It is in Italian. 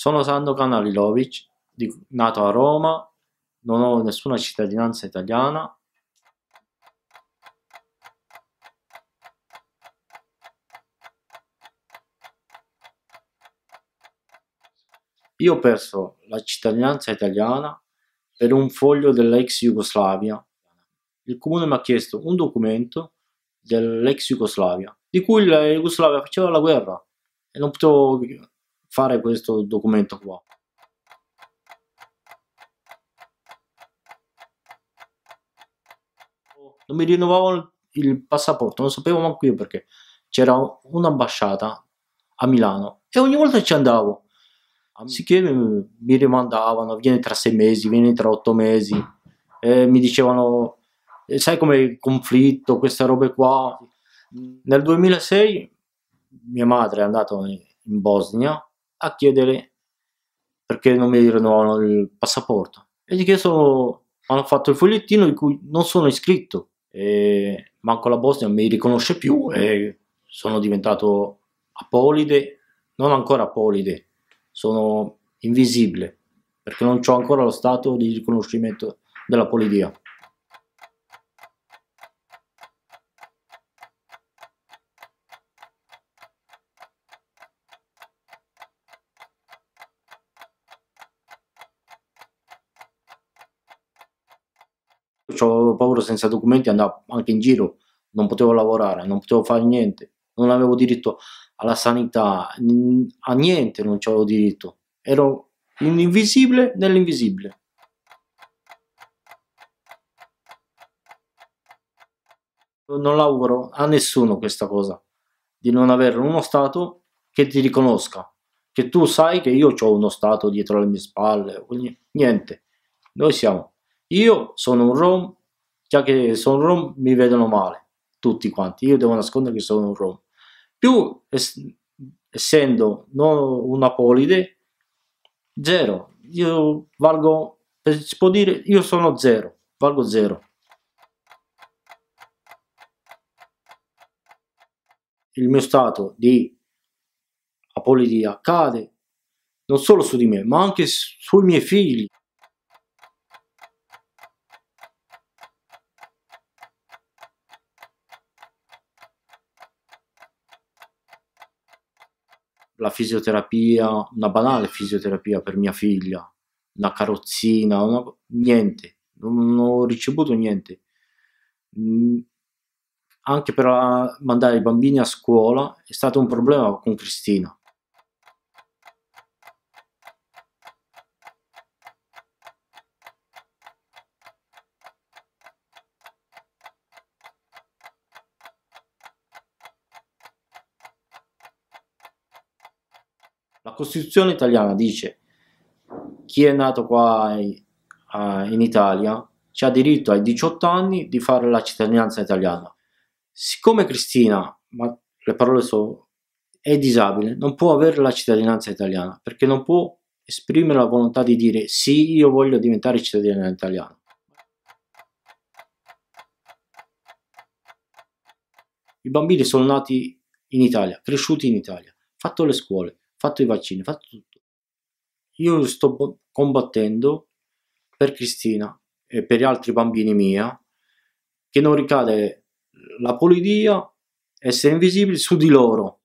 Sono Sandro Canalilovic, nato a Roma, non ho nessuna cittadinanza italiana. Io ho perso la cittadinanza italiana per un foglio dell'ex Jugoslavia. Il comune mi ha chiesto un documento dell'ex Jugoslavia, di cui la Jugoslavia faceva la guerra e non potevo fare questo documento qua. Non mi rinnovavo il passaporto, non sapevo manco io perché. C'era un'ambasciata a Milano e ogni volta ci andavo. Sicché mi rimandavano, viene tra sei mesi, viene tra otto mesi. E mi dicevano, sai come conflitto, queste robe qua. Nel 2006 mia madre è andata in Bosnia a chiedere perché non mi rinnovano il passaporto e gli chiedono hanno fatto il fogliettino di cui non sono iscritto e manco la Bosnia mi riconosce più e sono diventato apolide non ancora apolide sono invisibile perché non ho ancora lo stato di riconoscimento della polidia avevo paura senza documenti, andavo anche in giro, non potevo lavorare, non potevo fare niente, non avevo diritto alla sanità, a niente non avevo diritto, ero invisibile nell'invisibile. Non auguro a nessuno questa cosa, di non avere uno Stato che ti riconosca, che tu sai che io ho uno Stato dietro le mie spalle, niente, noi siamo io sono un rom, già che sono un rom mi vedono male, tutti quanti, io devo nascondere che sono un rom. Più es essendo non una polide, zero, io valgo, si può dire, io sono zero, valgo zero. Il mio stato di apolidia cade non solo su di me, ma anche sui miei figli. la fisioterapia, una banale mm. fisioterapia per mia figlia, una carrozzina, una, niente, non ho ricevuto niente. Mm, anche per ah, mandare i bambini a scuola è stato un problema con Cristina La Costituzione italiana dice chi è nato qua in Italia ha diritto ai 18 anni di fare la cittadinanza italiana. Siccome Cristina, ma le parole sono, è disabile, non può avere la cittadinanza italiana perché non può esprimere la volontà di dire sì, io voglio diventare cittadina italiana. I bambini sono nati in Italia, cresciuti in Italia, fatto le scuole, fatto i vaccini, fatto tutto. Io sto combattendo per Cristina e per gli altri bambini mia che non ricade la polidia, essere invisibili su di loro